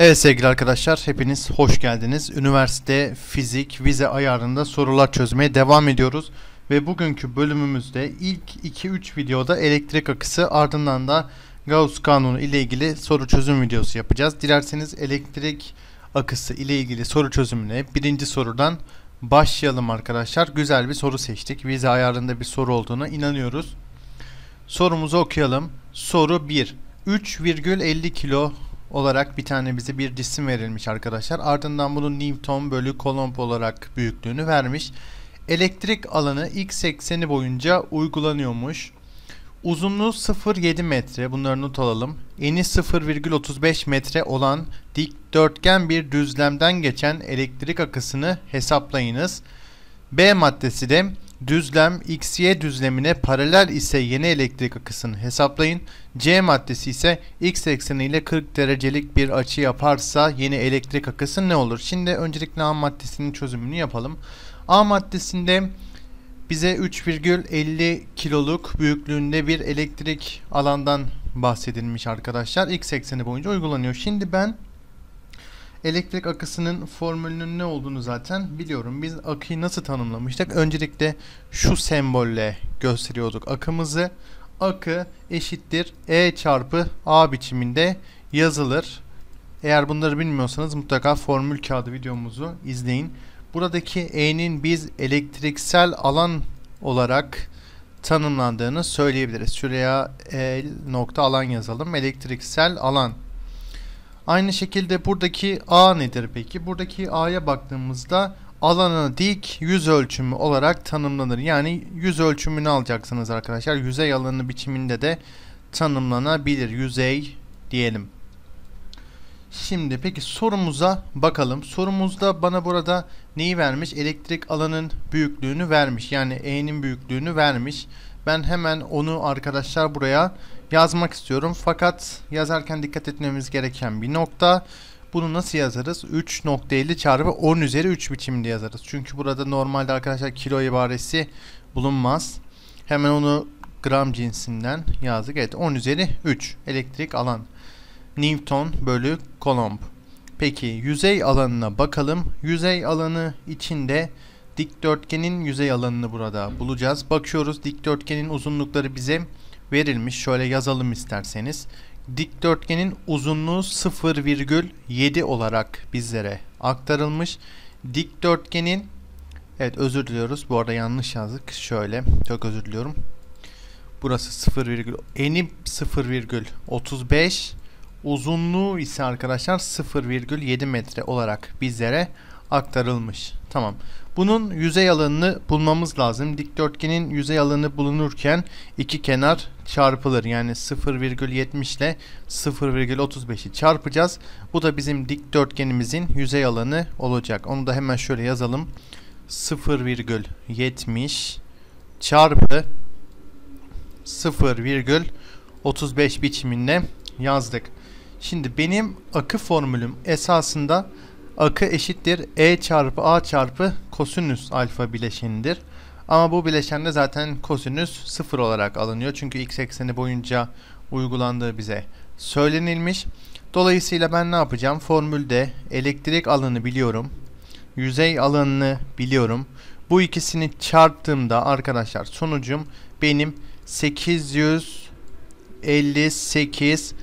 Evet sevgili arkadaşlar hepiniz hoş geldiniz. Üniversite fizik vize ayarında sorular çözmeye devam ediyoruz. Ve bugünkü bölümümüzde ilk 2-3 videoda elektrik akısı ardından da Gauss kanunu ile ilgili soru çözüm videosu yapacağız. Dilerseniz elektrik akısı ile ilgili soru çözümüne birinci sorudan başlayalım arkadaşlar. Güzel bir soru seçtik. Vize ayarında bir soru olduğuna inanıyoruz. Sorumuzu okuyalım. Soru 1. 3,50 kilo olarak bir tane bize bir cisim verilmiş arkadaşlar. Ardından bunun Newton bölü kolomb olarak büyüklüğünü vermiş. Elektrik alanı x ekseni boyunca uygulanıyormuş. Uzunluğu 0,7 metre bunları not alalım. Eni 0,35 metre olan dikdörtgen bir düzlemden geçen elektrik akısını hesaplayınız. B maddesi de düzlem XY düzlemine paralel ise yeni elektrik akısını hesaplayın. C maddesi ise X ekseni ile 40 derecelik bir açı yaparsa yeni elektrik akısı ne olur? Şimdi öncelikle A maddesinin çözümünü yapalım. A maddesinde bize 3,50 kiloluk büyüklüğünde bir elektrik alandan bahsedilmiş arkadaşlar. X ekseni boyunca uygulanıyor. Şimdi ben elektrik akısının formülünün ne olduğunu zaten biliyorum. Biz akıyı nasıl tanımlamıştık? Öncelikle şu sembolle gösteriyorduk akımızı. Akı eşittir E çarpı A biçiminde yazılır. Eğer bunları bilmiyorsanız mutlaka formül kağıdı videomuzu izleyin. Buradaki E'nin biz elektriksel alan olarak tanımlandığını söyleyebiliriz. Şuraya E nokta alan yazalım. Elektriksel alan Aynı şekilde buradaki A nedir peki? Buradaki A'ya baktığımızda alanı dik yüz ölçümü olarak tanımlanır. Yani yüz ölçümünü alacaksınız arkadaşlar. Yüzey alanı biçiminde de tanımlanabilir. Yüzey diyelim. Şimdi peki sorumuza bakalım. Sorumuzda bana burada neyi vermiş? Elektrik alanın büyüklüğünü vermiş. Yani E'nin büyüklüğünü vermiş. Ben hemen onu arkadaşlar buraya yazmak istiyorum. Fakat yazarken dikkat etmemiz gereken bir nokta. Bunu nasıl yazarız? 3.50 çarpı 10 üzeri 3 biçimde yazarız. Çünkü burada normalde arkadaşlar kilo ibaresi bulunmaz. Hemen onu gram cinsinden yazdık. Evet 10 üzeri 3 elektrik alan. Newton bölü Kolomb. Peki yüzey alanına bakalım. Yüzey alanı içinde dikdörtgenin yüzey alanını burada bulacağız. Bakıyoruz dikdörtgenin uzunlukları bize verilmiş. Şöyle yazalım isterseniz. Dikdörtgenin uzunluğu 0,7 olarak bizlere aktarılmış. Dikdörtgenin Evet özür diliyoruz. Bu arada yanlış yazdık. Şöyle çok özür diliyorum. Burası 0, eni 0,35 uzunluğu ise arkadaşlar 0,7 metre olarak bizlere aktarılmış. Tamam. Bunun yüzey alanını bulmamız lazım. Dikdörtgenin yüzey alanı bulunurken iki kenar çarpılır. Yani 0,70 ile 0,35'i çarpacağız. Bu da bizim dikdörtgenimizin yüzey alanı olacak. Onu da hemen şöyle yazalım. 0,70 çarpı 0,35 biçiminde yazdık. Şimdi benim akı formülüm esasında akı eşittir e çarpı a çarpı kosinüs alfa bileşenidir. Ama bu bileşende zaten kosinüs sıfır olarak alınıyor. Çünkü x ekseni boyunca uygulandığı bize söylenilmiş. Dolayısıyla ben ne yapacağım? Formülde elektrik alanı biliyorum. Yüzey alanını biliyorum. Bu ikisini çarptığımda arkadaşlar sonucum benim 858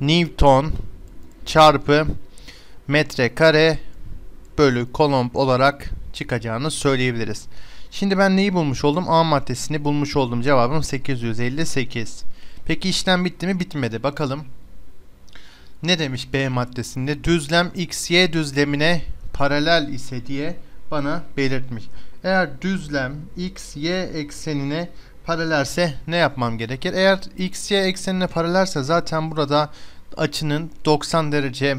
Newton çarpı metrekare bölü kolomb olarak çıkacağını söyleyebiliriz. Şimdi ben neyi bulmuş oldum? A maddesini bulmuş oldum. Cevabım 858. Peki işlem bitti mi? Bitmedi. Bakalım. Ne demiş B maddesinde? Düzlem XY düzlemine paralel ise diye bana belirtmiş. Eğer düzlem XY eksenine paralelse ne yapmam gerekir? Eğer XY eksenine paralelse zaten burada açının 90 derece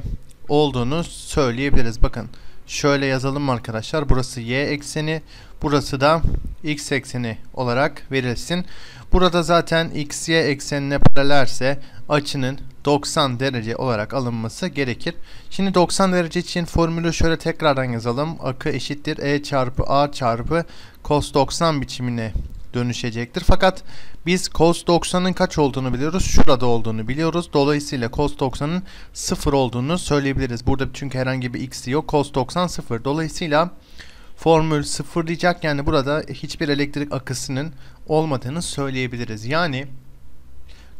olduğunu söyleyebiliriz. Bakın şöyle yazalım arkadaşlar. Burası y ekseni. Burası da x ekseni olarak verilsin. Burada zaten x y eksenine paralelse açının 90 derece olarak alınması gerekir. Şimdi 90 derece için formülü şöyle tekrardan yazalım. Akı eşittir e çarpı a çarpı cos 90 biçimine dönüşecektir. Fakat biz cos 90'ın kaç olduğunu biliyoruz. Şurada olduğunu biliyoruz. Dolayısıyla cos 90'ın 0 olduğunu söyleyebiliriz. Burada çünkü herhangi bir x yok. Cos 90 0. Dolayısıyla formül diyecek. Yani burada hiçbir elektrik akısının olmadığını söyleyebiliriz. Yani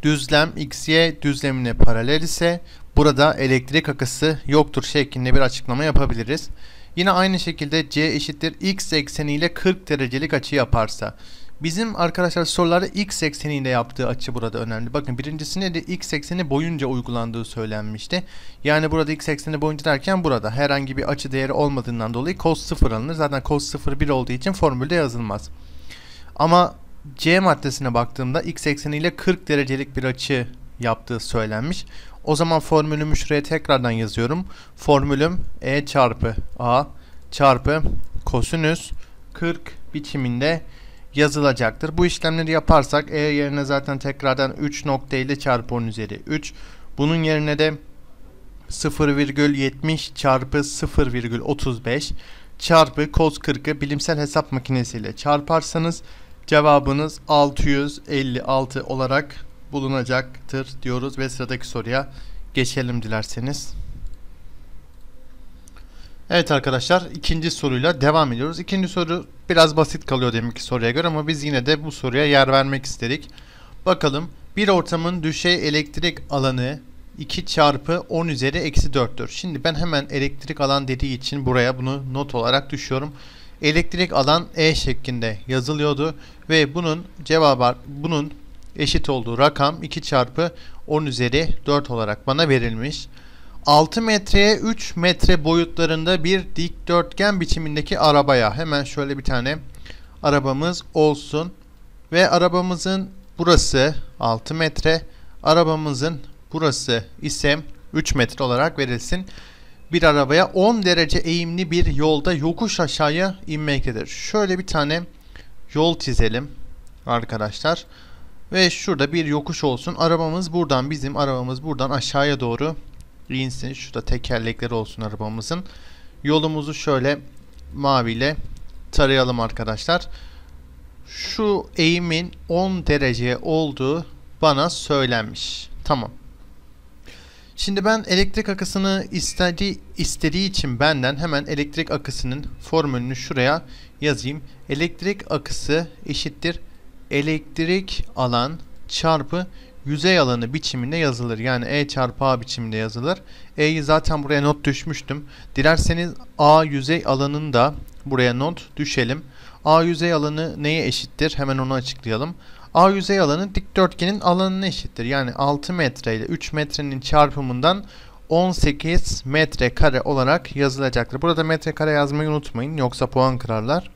düzlem xy düzlemine paralel ise burada elektrik akısı yoktur şeklinde bir açıklama yapabiliriz. Yine aynı şekilde c eşittir x ekseniyle 40 derecelik açı yaparsa Bizim arkadaşlar soruları x ekseniyle yaptığı açı burada önemli. Bakın birincisinde de x ekseni boyunca uygulandığı söylenmişti. Yani burada x ekseni boyunca derken burada herhangi bir açı değeri olmadığından dolayı cos 0 alınır. Zaten cos 0 1 olduğu için formülde yazılmaz. Ama C maddesine baktığımda x ekseniyle 40 derecelik bir açı yaptığı söylenmiş. O zaman formülümü şuraya tekrardan yazıyorum. Formülüm E çarpı A çarpı kosinüs 40 biçiminde yazılacaktır. Bu işlemleri yaparsak e yerine zaten tekrardan 3 nokta ile çarpı 10 üzeri 3. Bunun yerine de 0,70 çarpı 0,35 çarpı cos 40'ı bilimsel hesap makinesiyle çarparsanız cevabınız 656 olarak bulunacaktır diyoruz ve sıradaki soruya geçelim dilerseniz. Evet arkadaşlar ikinci soruyla devam ediyoruz. İkinci soru biraz basit kalıyor demek ki soruya göre ama biz yine de bu soruya yer vermek istedik. Bakalım bir ortamın düşey elektrik alanı 2 çarpı 10 üzeri eksi 4'tür. Şimdi ben hemen elektrik alan dediği için buraya bunu not olarak düşüyorum. Elektrik alan E şeklinde yazılıyordu ve bunun cevabı bunun eşit olduğu rakam 2 çarpı 10 üzeri 4 olarak bana verilmiş. 6 metreye 3 metre boyutlarında bir dikdörtgen biçimindeki arabaya hemen şöyle bir tane arabamız olsun. Ve arabamızın burası 6 metre, arabamızın burası ise 3 metre olarak verilsin. Bir arabaya 10 derece eğimli bir yolda yokuş aşağıya inmektedir. Şöyle bir tane yol çizelim arkadaşlar. Ve şurada bir yokuş olsun. Arabamız buradan bizim arabamız buradan aşağıya doğru insin. Şurada tekerlekleri olsun arabamızın. Yolumuzu şöyle maviyle tarayalım arkadaşlar. Şu eğimin 10 derece olduğu bana söylenmiş. Tamam. Şimdi ben elektrik akısını istediği, istediği için benden hemen elektrik akısının formülünü şuraya yazayım. Elektrik akısı eşittir elektrik alan çarpı yüzey alanı biçiminde yazılır. Yani E çarpı A biçiminde yazılır. E'yi zaten buraya not düşmüştüm. Dilerseniz A yüzey alanını da buraya not düşelim. A yüzey alanı neye eşittir? Hemen onu açıklayalım. A yüzey alanı dikdörtgenin alanına eşittir. Yani 6 metre ile 3 metrenin çarpımından 18 metrekare olarak yazılacaktır. Burada metrekare yazmayı unutmayın yoksa puan kırarlar.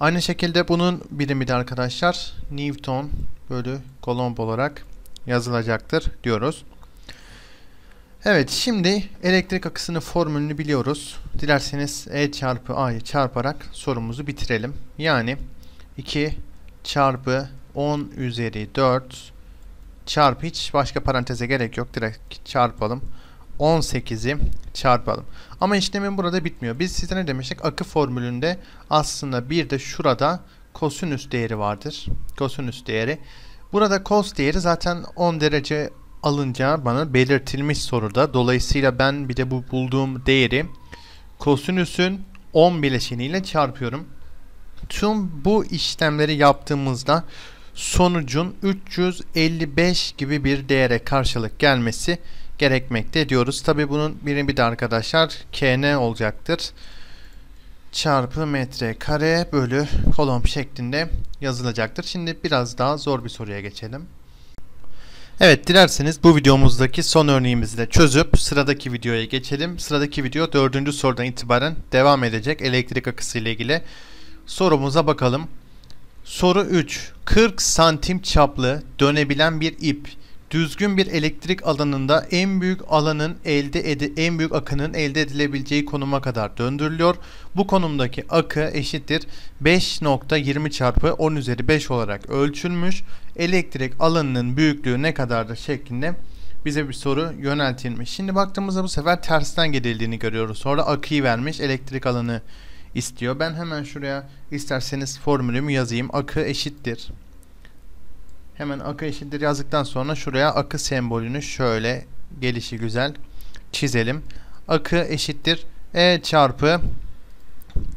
Aynı şekilde bunun birimi de arkadaşlar Newton bölü kolomb olarak yazılacaktır diyoruz. Evet şimdi elektrik akısının formülünü biliyoruz. Dilerseniz E çarpı A'yı çarparak sorumuzu bitirelim. Yani 2 çarpı 10 üzeri 4 çarpı hiç başka paranteze gerek yok. Direkt çarpalım. 18'i çarpalım. Ama işlemin burada bitmiyor. Biz size ne demiştik? Akı formülünde aslında bir de şurada kosinüs değeri vardır. Kosinüs değeri. Burada kos değeri zaten 10 derece alınca bana belirtilmiş soruda. Dolayısıyla ben bir de bu bulduğum değeri kosinüsün 10 bileşeniyle çarpıyorum. Tüm bu işlemleri yaptığımızda sonucun 355 gibi bir değere karşılık gelmesi gerekmekte diyoruz. Tabi bunun birini bir de arkadaşlar kn olacaktır. Çarpı metre kare bölü kolon şeklinde yazılacaktır. Şimdi biraz daha zor bir soruya geçelim. Evet dilerseniz bu videomuzdaki son örneğimizi de çözüp sıradaki videoya geçelim. Sıradaki video dördüncü sorudan itibaren devam edecek elektrik akısı ile ilgili. Sorumuza bakalım. Soru 3. 40 santim çaplı dönebilen bir ip düzgün bir elektrik alanında en büyük alanın elde edi en büyük akının elde edilebileceği konuma kadar döndürülüyor. Bu konumdaki akı eşittir 5.20 çarpı 10 üzeri 5 olarak ölçülmüş. Elektrik alanının büyüklüğü ne kadardır şeklinde bize bir soru yöneltilmiş. Şimdi baktığımızda bu sefer tersten gidildiğini görüyoruz. Sonra akıyı vermiş elektrik alanı istiyor. Ben hemen şuraya isterseniz formülümü yazayım. Akı eşittir Hemen akı eşittir yazdıktan sonra şuraya akı sembolünü şöyle gelişi güzel çizelim. Akı eşittir E çarpı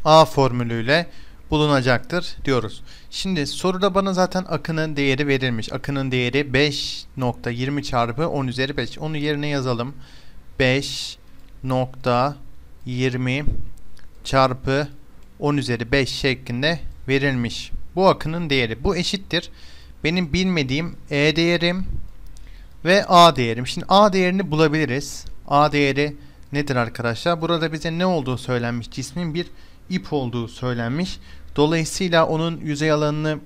A formülüyle bulunacaktır diyoruz. Şimdi soruda bana zaten akının değeri verilmiş. Akının değeri 5.20 çarpı 10 üzeri 5. Onu yerine yazalım. 5.20 çarpı 10 üzeri 5 şeklinde verilmiş. Bu akının değeri. Bu eşittir benim bilmediğim E değerim ve A değerim. Şimdi A değerini bulabiliriz. A değeri nedir arkadaşlar? Burada bize ne olduğu söylenmiş? Cismin bir ip olduğu söylenmiş. Dolayısıyla onun yüzey alanını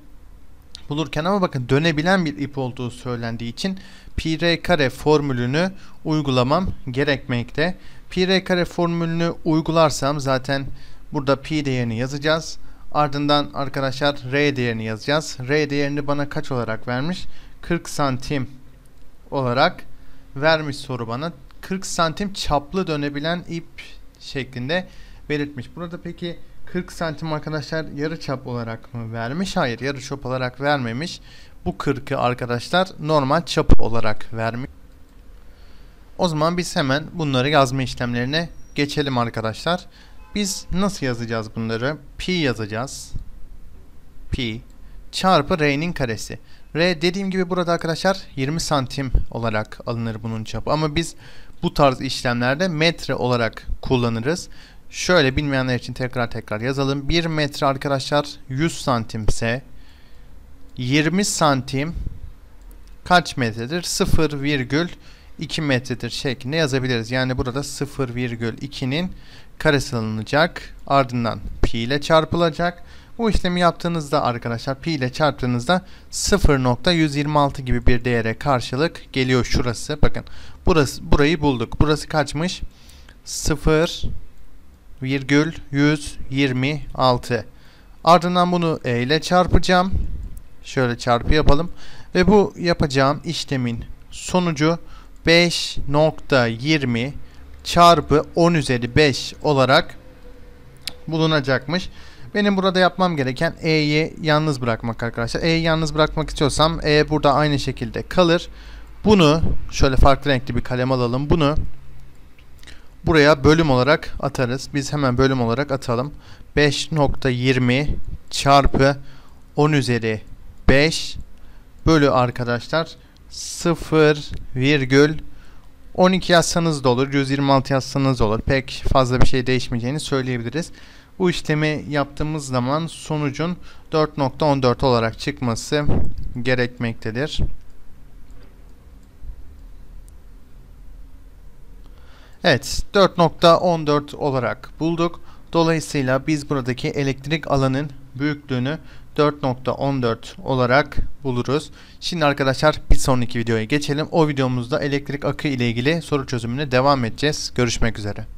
bulurken ama bakın dönebilen bir ip olduğu söylendiği için pi r kare formülünü uygulamam gerekmekte. Pi r kare formülünü uygularsam zaten burada pi değerini yazacağız. Ardından arkadaşlar R değerini yazacağız. R değerini bana kaç olarak vermiş? 40 santim olarak vermiş soru bana. 40 santim çaplı dönebilen ip şeklinde belirtmiş. Burada peki 40 santim arkadaşlar yarı çap olarak mı vermiş? Hayır yarı çap olarak vermemiş. Bu 40'ı arkadaşlar normal çapı olarak vermiş. O zaman biz hemen bunları yazma işlemlerine geçelim arkadaşlar biz nasıl yazacağız bunları? Pi yazacağız. Pi çarpı R'nin karesi. R dediğim gibi burada arkadaşlar 20 santim olarak alınır bunun çapı. Ama biz bu tarz işlemlerde metre olarak kullanırız. Şöyle bilmeyenler için tekrar tekrar yazalım. 1 metre arkadaşlar 100 santimse 20 santim kaç metredir? 0 virgül 2 metredir şeklinde yazabiliriz. Yani burada 0,2'nin karesi alınacak. Ardından pi ile çarpılacak. Bu işlemi yaptığınızda arkadaşlar pi ile çarptığınızda 0.126 gibi bir değere karşılık geliyor şurası. Bakın burası burayı bulduk. Burası kaçmış? 0,126. Ardından bunu e ile çarpacağım. Şöyle çarpı yapalım ve bu yapacağım işlemin sonucu 5.20 çarpı 10 üzeri 5 olarak bulunacakmış. Benim burada yapmam gereken E'yi yalnız bırakmak arkadaşlar. E'yi yalnız bırakmak istiyorsam E burada aynı şekilde kalır. Bunu şöyle farklı renkli bir kalem alalım. Bunu buraya bölüm olarak atarız. Biz hemen bölüm olarak atalım. 5.20 çarpı 10 üzeri 5 bölü arkadaşlar 0 virgül 12 yazsanız da olur, 126 yazsanız da olur. Pek fazla bir şey değişmeyeceğini söyleyebiliriz. Bu işlemi yaptığımız zaman sonucun 4.14 olarak çıkması gerekmektedir. Evet 4.14 olarak bulduk. Dolayısıyla biz buradaki elektrik alanın büyüklüğünü 4.14 olarak buluruz. Şimdi arkadaşlar bir sonraki videoya geçelim. O videomuzda elektrik akı ile ilgili soru çözümüne devam edeceğiz. Görüşmek üzere.